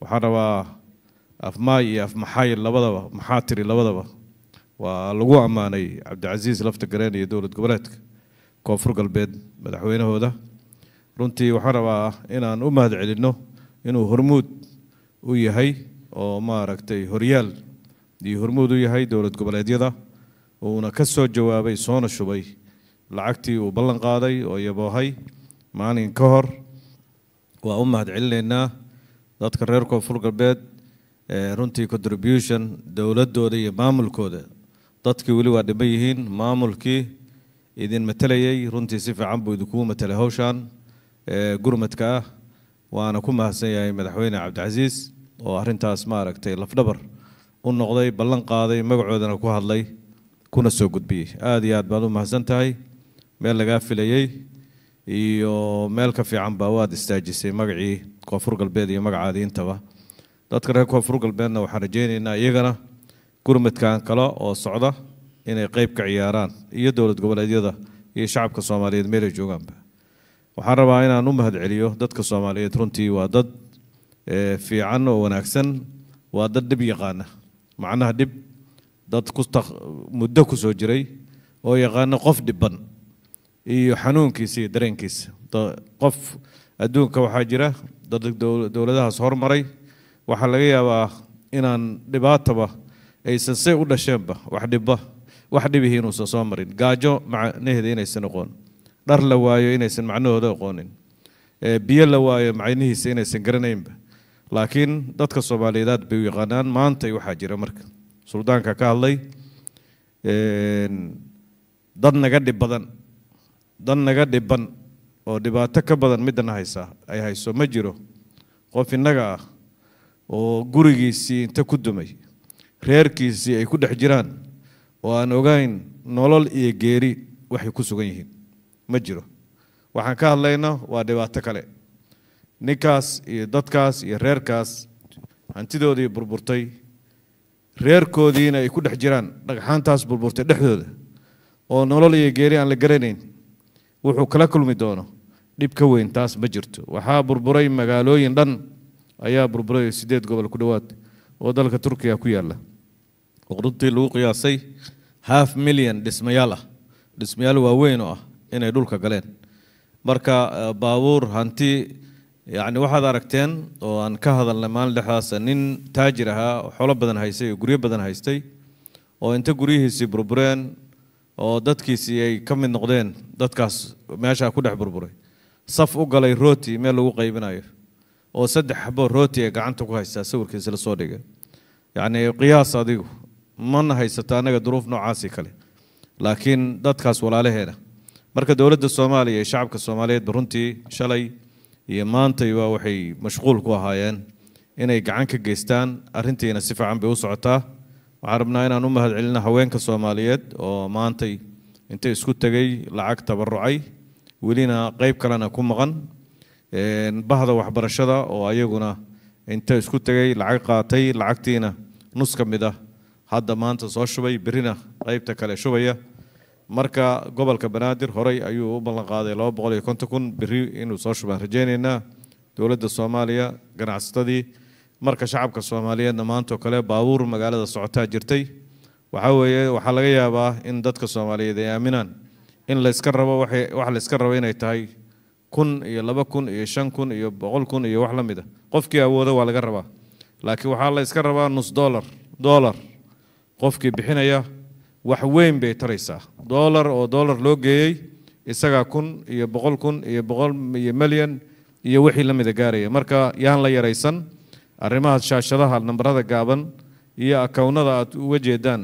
waxaan rabaa afmaay iyo afmaxay labadaba maxaa tiri labadaba waa lagu ammaanay cabdicasiis lafta gareen iyo dowlad goboleedka koonfur galbeed madaxweynahooda runtii waxaan rabaa inaan u mahad celinno inuu hormuud u yahay oo maaragtay horyaal iyo hormuud u yahay dowlad goboleedyada uuna ka soo jawaabay soona shubay lacagtii uu ballan qaaday oo yaboohay maalin ka hor waa u mahad celinaynaa dadka reer koonfur galbeed runtii contribution dowladooda iyo maamulkooda dadkii weli waa dhiman yihiin maamulkii idin matelayay runtii si fiican buu idinkugu matelay hawshan gurmadka ah waana ku mahadsan yahay madaxweyne cabdicasiis oo arintaas ma aragtay lafdhabar u noqday ballan qaaday magacoodana ku hadlay kuna soo gudbiyey aada iyo aad baad u mahadsan tahay meel lagaa filayey iyo meel ka fiican baa waad istaajisay magacii koonfur galbeed iyo magacaadi intaba dadka reer koonfur galbeedna waxaan rajaynaynaa iyagana gurmadkan kale oo socda inay qeyb ka ciyaaraan iyo dowlad goboleedyada iyo shacabka soomaaliyeed meelay joogaanba waxaan rabaa inaan u mahad celiyo dadka soomaaliyeed runtii waa dad eh, fiican oo wanaagsan waa dad dhib yaqaana macnaha dhib dad muddo ku soo jiray oo yaqaano qof dhiban iyo xanuunkiisa iyo dareenkiisa qof adduunka waxaa jira dad dowladahaas hormaray waxaa laga yaabaa inaan dhibaataba aysan say u dhasheenba waxdhibba wax dhibihi inuusan soo marin gaajo macnaheeda inaysan aqoon dhar la waayo inaysan macnahooda aqoonin eh, biyo la waayo macnihiisa inaysan garanaynba laakiin dadka soomaaliyeed bay u yaqaanaan maantay waxaa jira marka suldaanka ka hadlay dad naga dhib badan dad naga dhiban oo dhibaato ka badan middan haysa ay hayso ma jiro qof innaga ah oo gurigiisii inta ku dumay reerkiisii ay ku dhex jiraan oo aan ogayn nolol iyo geeri waxay ku sugan yihiin ma jiro waxaan ka hadlayna waa dhibaato kale ninkaas iyo dadkaas iyo reerkaas hantidoodii burburtay reerkoodiina ay ku dhex jiraan dhagxaantaas burburtay dhexdooda oo nolol iyo geeri aan la garanayn wuxuu kala kulmi doono dhib ka weyn taas ma jirto waxaa burburay magaalooyin dhan ayaa burburay sideed gobol ku dhowaad oo dalka turkiya ku yaala oo lagu qiyaasay half million dhismayaal ah dhismayaal waaweyn oo ah inay dhulka galeen marka eh, baabuur hanti yacni waxaad aragteen oo aan ka hadalnay maalin dhexdaas nin taajir ahaa oo xoolo badan haystay oo guryo badan haystay oo inta guryihiisii burbureen oo dadkiisii ay ka mid noqdeen dadkaas meeshaa ku dhex burburay saf u galay rooti meel lagu qaybinayo oo saddex xaboo rooti ee gacanta ku haystaa sawirkiisa la soo dhiga yacnii qiyaas adigu mana haysata annaga duruuf noocaasii kale laakiin dadkaas walaalaheena marka dowladda soomaaliya iyo shacabka soomaaliyeedba runtii shalay iyo maantayba waxay mashquul ku ahaayeen inay gacan ka geystaan arrintiina si fiican bay u socotaa waxaan rabnaa inaan u mahadcelina haweenka soomaaliyeed oo maantay intay isku tegey lacag tabarucay welina qeyb kalena ku maqan bahda waxbarashada oo ayaguna inta isku tegay lacag qaatay lacagtiina nus ka mid ah hadda maanta soo shubay berina qeybta kale shubaya marka gobolka banaadir horey ayuu u ballan qaaday laba boqol iyo konton kun beri inuu soo shubaan rajaynaynaa dowladda soomaaliya ganacsatadii marka shacabka soomaaliyeedna maantoo kale baabuur magaalada socotaa jirtay waxaa weeye waxaa laga yaabaa in dadka soomaaliyeed ay aaminaan in layska rabo wax layska rabo inay tahay kun iyo laba kun iyo shan kun iyo boqol kun iyo wax la qofkii awooda waa laga rabaa laakiin waxaa layska rabaa nus dolar dolar qofkii bixinaya wax weyn bay taraysaa dolar oo dolar loo geeyey isagaa kun iyo boqol kun iyo boqol iyo milyan iyo wixii la gaaraya marka yaan la yaraysan arrimaha shaashadaha nambarada gaaban iyo akownada aad uga jeedaan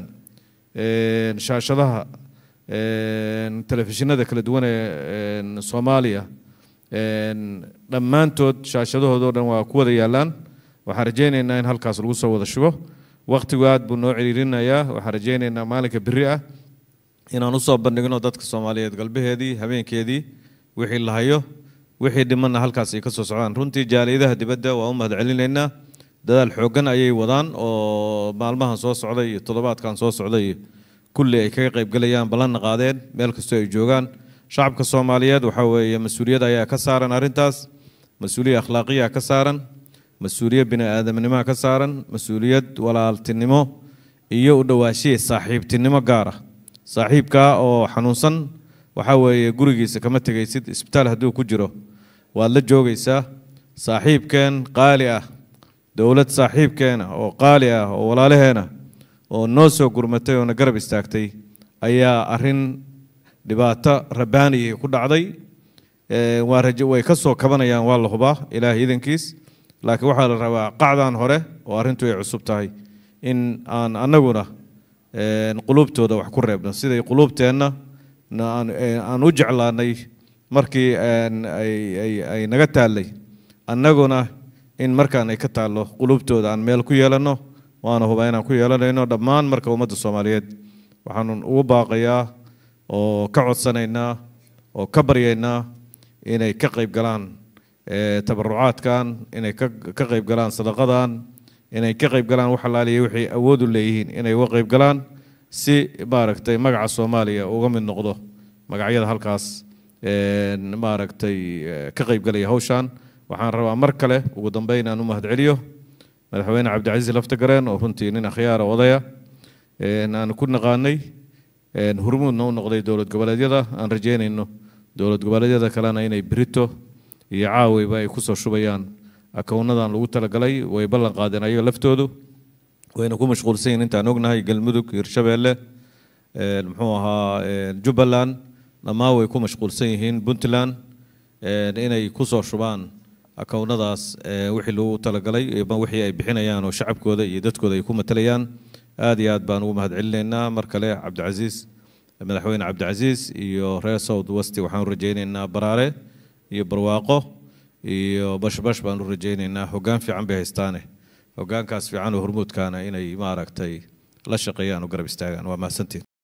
shaashadaha telefishinada kala duwan ee soomaaliya dhammaantood shaashadahoodo dhan waa ku wada yaalaan waxaan rajaynaynaa in halkaas lagu soo wada shubo wakhtigu aad buu noo ciriirinayaa waxaan rajaynaynaa maalinka biri ah inaan usoo bandhigno dadka soomaaliyeed galbaheedii habeenkeedii wixii la hayo wixii dhimanna halkaas ay ka soo socdaan runtii jaaliyadaha dibadda waa u mahad celinaynaa dadaal xooggan ayay wadaan oo maalmahan soo socday iyo toddobaadkan soo socday kulli ay kaga qaybgalayaan ballanna qaadeen meel kastoo ay joogaan shacabka soomaaliyeed waxa weeye mas-uuliyad ayaa ka saaran arrintaas mas-uuliya akhlaaqiyaa ka saaran mas-uuliyad bini-aadamnimoa ka saaran mas-uuliyad walaaltinimo iyo u dhowaanshiya saaxiibtinimo gaara ah. saaxiibkaa oo xanuunsan waxa weeye gurigiisa kama tegaysid isbitaal hadduu ku jiro waad la joogaysaa saaxiibkeen qaali ah dowlad saaxiibkeena oo qaali ah oo walaalaheena oo noo soo gurmatay oona garab istaagtay ayaa arin dhibaato rabaaniya ku dhacday way ka soo kabanayaan waa la hubaa ilaahay idankiis laakiin waxaa la rabaa qacdan hore oo arrintu ay cusub tahay in aan anaguna quluubtooda wax ku reebno siday quluubteenna aan u jeclaanay markii ay naga taallay annaguna in markaan ay ka taallo quluubtooda aan meel ku yeelanno waana hubaa inaan ku yeelanayno dhammaan marka ummadda soomaaliyeed waxaanu ugu baaqayaa oo ka codsanaynaa oo ka baryaynaa inay ka qayb galaan eh, tabarucaadkan inay ka qayb galaan sadaqadan inay ka qayb galaan wax alaaliyay waxay awood u leeyihiin inay uga qayb galaan si maaragtay magaca soomaaliya uga mid noqdo magacyada halkaas eh, maaragtay eh, ka qayb galaya hawshan waxaan rabaa mar kale ugu dambeyn aan u mahadceliyo madaxweyne cabdicasiis laftagareen oo runtii nin akhyaara odaya aan ku naqaanay hurmuudna u noqday dowlad goboleedyada aan rajeynayno dowlad goboleedyada kalena inay brito iyo caawayba ay kusoo shubayaan akownadan lagu talagalay way ballan qaadeen ayaga laftoodu wayna ku mashquulsan yihin intaan ognahay galmudug hirshabeelle muxuu ahaa jubbaland dhammaan way ku mashquulsan yihiin puntland inay kusoo shubaan akownadaas eh, wixii lagu talagalay wixii ay bixinayaan oo shacabkooda iyo dadkooda ay ku matalayaan aad iyo aad baan ugu mahadcelinaynaa mar kale cabdicasiis madaxweyne cabdicasiis iyo reer south west waxaan u rajaynaynaa baraare iyo barwaaqo iyo bashbash baan u rajaynaynaa hoggaan fiican bay haystaane hogaankaas fiican oo hormuudkaana inay maaragtay la shaqeeyaan oo garab istaagaan waa mahadsantiin